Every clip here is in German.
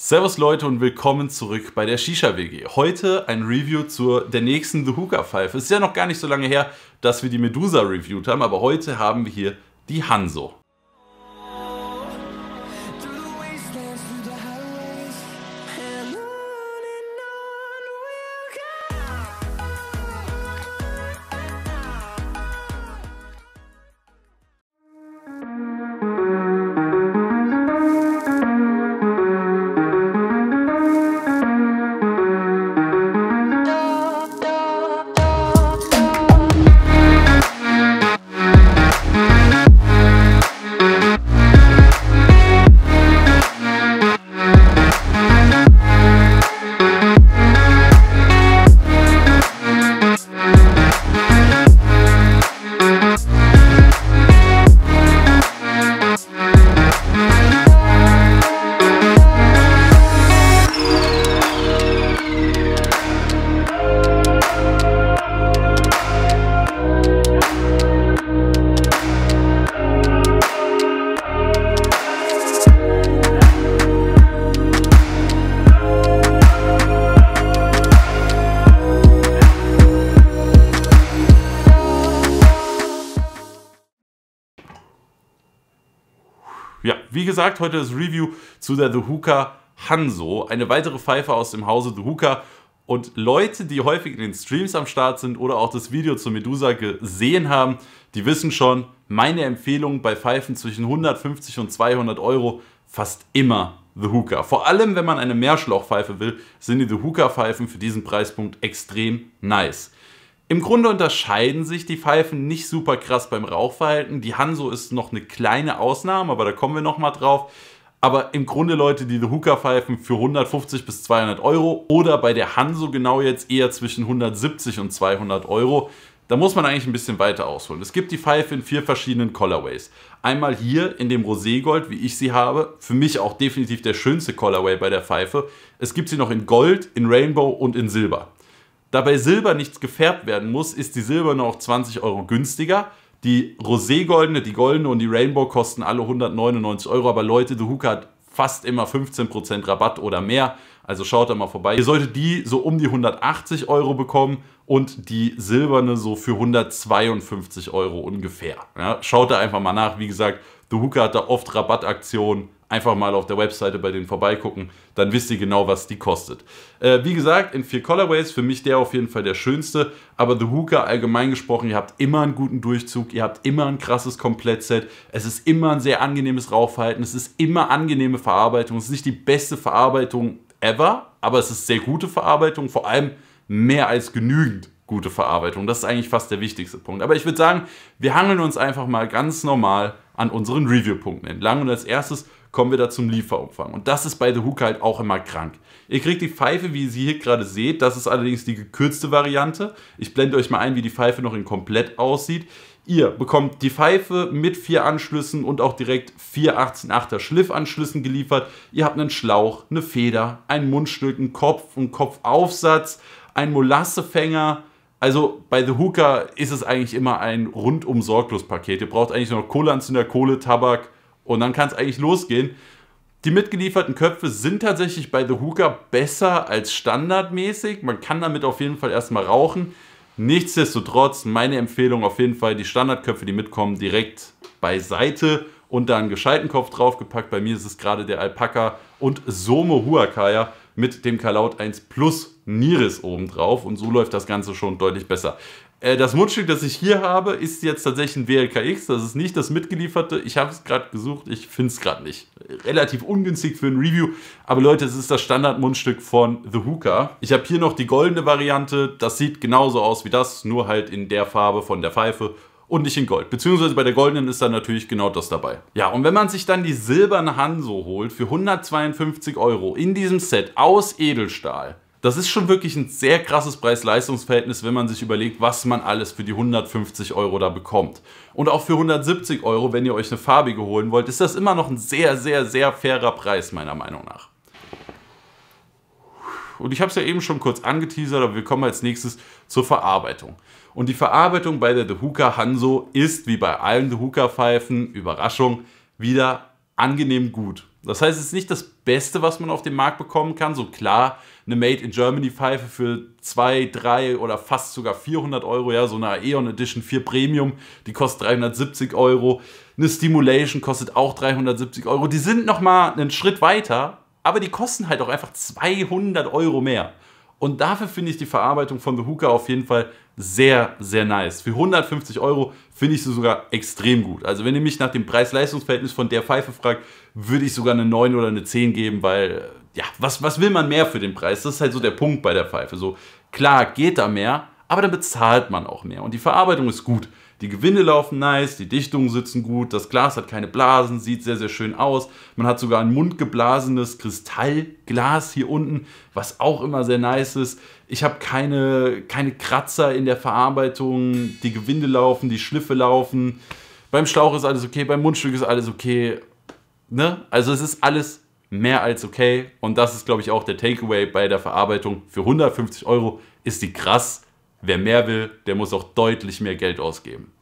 Servus Leute und willkommen zurück bei der Shisha WG. Heute ein Review zur der nächsten The Hooker Pfeife. Ist ja noch gar nicht so lange her, dass wir die Medusa reviewed haben, aber heute haben wir hier die Hanso. Wie gesagt, heute das Review zu der The Hooker Hanzo, eine weitere Pfeife aus dem Hause The Hooker. Und Leute, die häufig in den Streams am Start sind oder auch das Video zur Medusa gesehen haben, die wissen schon, meine Empfehlung bei Pfeifen zwischen 150 und 200 Euro fast immer The Hooker. Vor allem, wenn man eine Mehrschlauchpfeife will, sind die The Hooker Pfeifen für diesen Preispunkt extrem nice. Im Grunde unterscheiden sich die Pfeifen nicht super krass beim Rauchverhalten. Die Hanso ist noch eine kleine Ausnahme, aber da kommen wir nochmal drauf. Aber im Grunde Leute, die die Hooker-Pfeifen für 150 bis 200 Euro oder bei der Hanso genau jetzt eher zwischen 170 und 200 Euro, da muss man eigentlich ein bisschen weiter ausholen. Es gibt die Pfeife in vier verschiedenen Colorways. Einmal hier in dem Roségold, wie ich sie habe. Für mich auch definitiv der schönste Colorway bei der Pfeife. Es gibt sie noch in Gold, in Rainbow und in Silber. Da bei Silber nichts gefärbt werden muss, ist die silberne auch 20 Euro günstiger. Die roségoldene, die goldene und die Rainbow kosten alle 199 Euro. Aber Leute, The Hookah hat fast immer 15% Rabatt oder mehr. Also schaut da mal vorbei. Ihr solltet die so um die 180 Euro bekommen und die silberne so für 152 Euro ungefähr. Ja, schaut da einfach mal nach. Wie gesagt, The Hooker hat da oft Rabattaktionen. Einfach mal auf der Webseite bei denen vorbeigucken, dann wisst ihr genau, was die kostet. Äh, wie gesagt, in vier Colorways, für mich der auf jeden Fall der schönste, aber The Hooker allgemein gesprochen, ihr habt immer einen guten Durchzug, ihr habt immer ein krasses Komplettset, es ist immer ein sehr angenehmes Rauchverhalten, es ist immer angenehme Verarbeitung, es ist nicht die beste Verarbeitung ever, aber es ist sehr gute Verarbeitung, vor allem mehr als genügend gute Verarbeitung. Das ist eigentlich fast der wichtigste Punkt. Aber ich würde sagen, wir hangeln uns einfach mal ganz normal an unseren Review-Punkten entlang. Und als erstes kommen wir da zum Lieferumfang. Und das ist bei The Hook halt auch immer krank. Ihr kriegt die Pfeife, wie ihr sie hier gerade seht. Das ist allerdings die gekürzte Variante. Ich blende euch mal ein, wie die Pfeife noch in komplett aussieht. Ihr bekommt die Pfeife mit vier Anschlüssen und auch direkt vier 18,8er Schliffanschlüssen geliefert. Ihr habt einen Schlauch, eine Feder, ein Mundstück, einen Kopf, einen Kopfaufsatz, einen Molassefänger, also bei The Hooker ist es eigentlich immer ein rundum sorglos Paket. Ihr braucht eigentlich nur noch Kohleanzünder, Kohle, Tabak und dann kann es eigentlich losgehen. Die mitgelieferten Köpfe sind tatsächlich bei The Hooker besser als standardmäßig. Man kann damit auf jeden Fall erstmal rauchen. Nichtsdestotrotz, meine Empfehlung auf jeden Fall, die Standardköpfe, die mitkommen, direkt beiseite und da einen gescheiten Kopf draufgepackt. Bei mir ist es gerade der Alpaka und Somo Huacaya mit dem Kalaut 1 Plus Niris obendrauf und so läuft das Ganze schon deutlich besser. Äh, das Mundstück, das ich hier habe, ist jetzt tatsächlich ein WLKX. Das ist nicht das mitgelieferte. Ich habe es gerade gesucht, ich finde es gerade nicht. Relativ ungünstig für ein Review. Aber Leute, es ist das Standardmundstück von The Hooker. Ich habe hier noch die goldene Variante. Das sieht genauso aus wie das, nur halt in der Farbe von der Pfeife und nicht in Gold. Beziehungsweise bei der goldenen ist dann natürlich genau das dabei. Ja, und wenn man sich dann die silberne Hanso holt für 152 Euro in diesem Set aus Edelstahl, das ist schon wirklich ein sehr krasses Preis-Leistungs-Verhältnis, wenn man sich überlegt, was man alles für die 150 Euro da bekommt. Und auch für 170 Euro, wenn ihr euch eine farbige holen wollt, ist das immer noch ein sehr, sehr, sehr fairer Preis, meiner Meinung nach. Und ich habe es ja eben schon kurz angeteasert, aber wir kommen als nächstes zur Verarbeitung. Und die Verarbeitung bei der Dehuka Hanso ist, wie bei allen Dehuka Pfeifen, Überraschung, wieder angenehm gut. Das heißt, es ist nicht das Beste, was man auf dem Markt bekommen kann. So klar, eine Made in Germany Pfeife für 2, 3 oder fast sogar 400 Euro. Ja, so eine Aeon Edition 4 Premium, die kostet 370 Euro. Eine Stimulation kostet auch 370 Euro. Die sind nochmal einen Schritt weiter, aber die kosten halt auch einfach 200 Euro mehr. Und dafür finde ich die Verarbeitung von The Hooker auf jeden Fall sehr, sehr nice. Für 150 Euro finde ich sie sogar extrem gut. Also wenn ihr mich nach dem Preis-Leistungs-Verhältnis von der Pfeife fragt, würde ich sogar eine 9 oder eine 10 geben, weil, ja, was, was will man mehr für den Preis? Das ist halt so der Punkt bei der Pfeife. So, klar, geht da mehr, aber dann bezahlt man auch mehr. Und die Verarbeitung ist gut. Die Gewinde laufen nice, die Dichtungen sitzen gut, das Glas hat keine Blasen, sieht sehr, sehr schön aus. Man hat sogar ein mundgeblasenes Kristallglas hier unten, was auch immer sehr nice ist. Ich habe keine, keine Kratzer in der Verarbeitung, die Gewinde laufen, die Schliffe laufen. Beim Schlauch ist alles okay, beim Mundstück ist alles okay. Ne? Also es ist alles mehr als okay. Und das ist, glaube ich, auch der Takeaway bei der Verarbeitung. Für 150 Euro ist die krass. Wer mehr will, der muss auch deutlich mehr Geld ausgeben.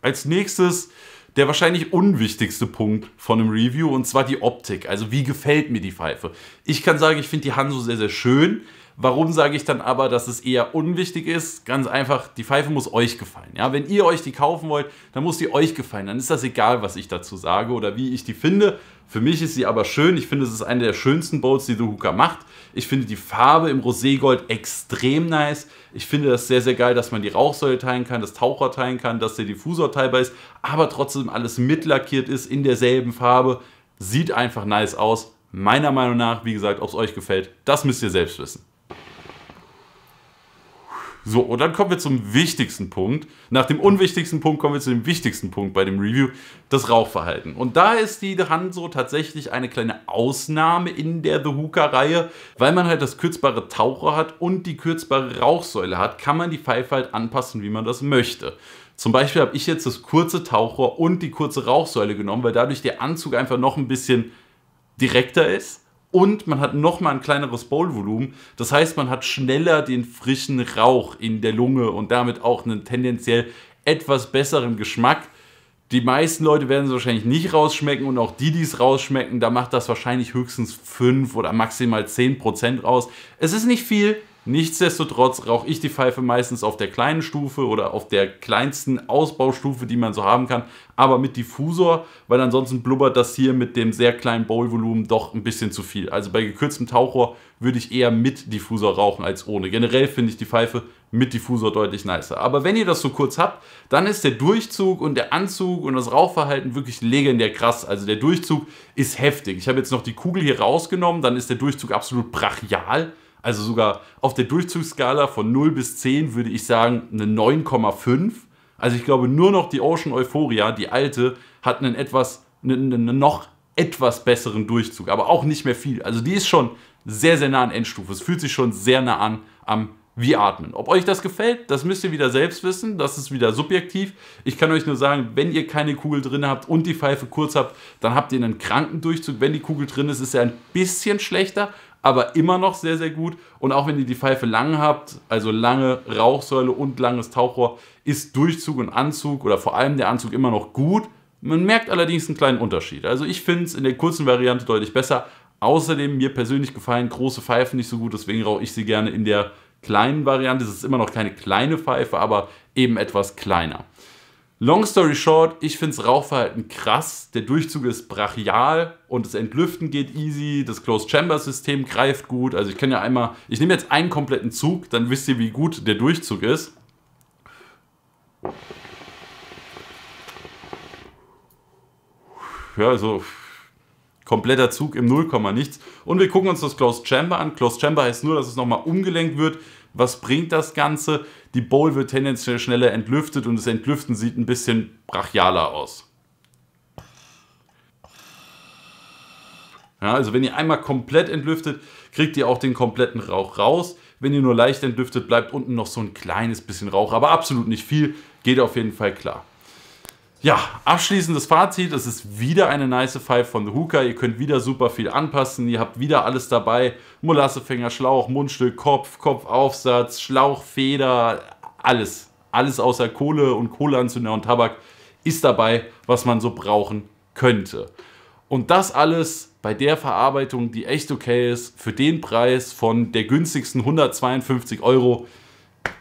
Als nächstes der wahrscheinlich unwichtigste Punkt von einem Review und zwar die Optik. Also wie gefällt mir die Pfeife? Ich kann sagen, ich finde die Hanso sehr, sehr schön. Warum sage ich dann aber, dass es eher unwichtig ist? Ganz einfach, die Pfeife muss euch gefallen. Ja, wenn ihr euch die kaufen wollt, dann muss die euch gefallen. Dann ist das egal, was ich dazu sage oder wie ich die finde. Für mich ist sie aber schön. Ich finde, es ist eine der schönsten Boats, die The Hooker macht. Ich finde die Farbe im Roségold extrem nice. Ich finde das sehr, sehr geil, dass man die Rauchsäule teilen kann, das Taucher teilen kann, dass der Diffusor teilbar ist, aber trotzdem alles mitlackiert ist in derselben Farbe. Sieht einfach nice aus. Meiner Meinung nach, wie gesagt, ob es euch gefällt, das müsst ihr selbst wissen. So, und dann kommen wir zum wichtigsten Punkt. Nach dem unwichtigsten Punkt kommen wir zu dem wichtigsten Punkt bei dem Review, das Rauchverhalten. Und da ist die Hanzo tatsächlich eine kleine Ausnahme in der The hooker reihe Weil man halt das kürzbare Taucher hat und die kürzbare Rauchsäule hat, kann man die Pfeife halt anpassen, wie man das möchte. Zum Beispiel habe ich jetzt das kurze Tauchrohr und die kurze Rauchsäule genommen, weil dadurch der Anzug einfach noch ein bisschen direkter ist und man hat nochmal ein kleineres Bowlvolumen. Das heißt, man hat schneller den frischen Rauch in der Lunge und damit auch einen tendenziell etwas besseren Geschmack. Die meisten Leute werden es wahrscheinlich nicht rausschmecken und auch die, die es rausschmecken, da macht das wahrscheinlich höchstens 5 oder maximal 10% raus. Es ist nicht viel, Nichtsdestotrotz rauche ich die Pfeife meistens auf der kleinen Stufe oder auf der kleinsten Ausbaustufe, die man so haben kann, aber mit Diffusor, weil ansonsten blubbert das hier mit dem sehr kleinen Bowl-Volumen doch ein bisschen zu viel. Also bei gekürztem Tauchrohr würde ich eher mit Diffusor rauchen als ohne. Generell finde ich die Pfeife mit Diffusor deutlich nicer. Aber wenn ihr das so kurz habt, dann ist der Durchzug und der Anzug und das Rauchverhalten wirklich legendär krass. Also der Durchzug ist heftig. Ich habe jetzt noch die Kugel hier rausgenommen, dann ist der Durchzug absolut brachial. Also sogar auf der Durchzugsskala von 0 bis 10 würde ich sagen eine 9,5. Also ich glaube, nur noch die Ocean Euphoria, die alte, hat einen etwas, einen, einen noch etwas besseren Durchzug, aber auch nicht mehr viel. Also die ist schon sehr, sehr nah an Endstufe. Es fühlt sich schon sehr nah an am wie atmen. Ob euch das gefällt, das müsst ihr wieder selbst wissen. Das ist wieder subjektiv. Ich kann euch nur sagen, wenn ihr keine Kugel drin habt und die Pfeife kurz habt, dann habt ihr einen kranken Durchzug. Wenn die Kugel drin ist, ist er ein bisschen schlechter, aber immer noch sehr, sehr gut. Und auch wenn ihr die Pfeife lang habt, also lange Rauchsäule und langes Tauchrohr, ist Durchzug und Anzug oder vor allem der Anzug immer noch gut. Man merkt allerdings einen kleinen Unterschied. Also ich finde es in der kurzen Variante deutlich besser. Außerdem, mir persönlich gefallen große Pfeifen nicht so gut, deswegen rauche ich sie gerne in der kleinen Variante. Es ist immer noch keine kleine Pfeife, aber eben etwas kleiner. Long story short, ich finde das Rauchverhalten krass. Der Durchzug ist brachial und das Entlüften geht easy. Das Closed Chamber System greift gut. Also ich kann ja einmal, ich nehme jetzt einen kompletten Zug, dann wisst ihr, wie gut der Durchzug ist. Ja, also kompletter Zug im 0, nichts. Und wir gucken uns das Closed Chamber an. Closed Chamber heißt nur, dass es nochmal umgelenkt wird. Was bringt das Ganze? Die Bowl wird tendenziell schneller entlüftet und das Entlüften sieht ein bisschen brachialer aus. Ja, also wenn ihr einmal komplett entlüftet, kriegt ihr auch den kompletten Rauch raus. Wenn ihr nur leicht entlüftet, bleibt unten noch so ein kleines bisschen Rauch, aber absolut nicht viel. Geht auf jeden Fall klar. Ja, abschließendes Fazit. Es ist wieder eine nice Five von The Hooker. Ihr könnt wieder super viel anpassen. Ihr habt wieder alles dabei. Molassefänger, Schlauch, Mundstück, Kopf, Kopfaufsatz, Schlauch, Feder, alles. Alles außer Kohle und Kohleanzünder und Tabak ist dabei, was man so brauchen könnte. Und das alles bei der Verarbeitung, die echt okay ist, für den Preis von der günstigsten 152 Euro,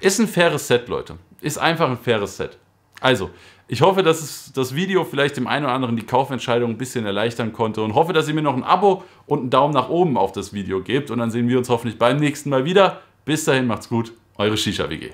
ist ein faires Set, Leute. Ist einfach ein faires Set. Also, ich hoffe, dass es das Video vielleicht dem einen oder anderen die Kaufentscheidung ein bisschen erleichtern konnte und hoffe, dass ihr mir noch ein Abo und einen Daumen nach oben auf das Video gebt. Und dann sehen wir uns hoffentlich beim nächsten Mal wieder. Bis dahin, macht's gut, eure Shisha-WG.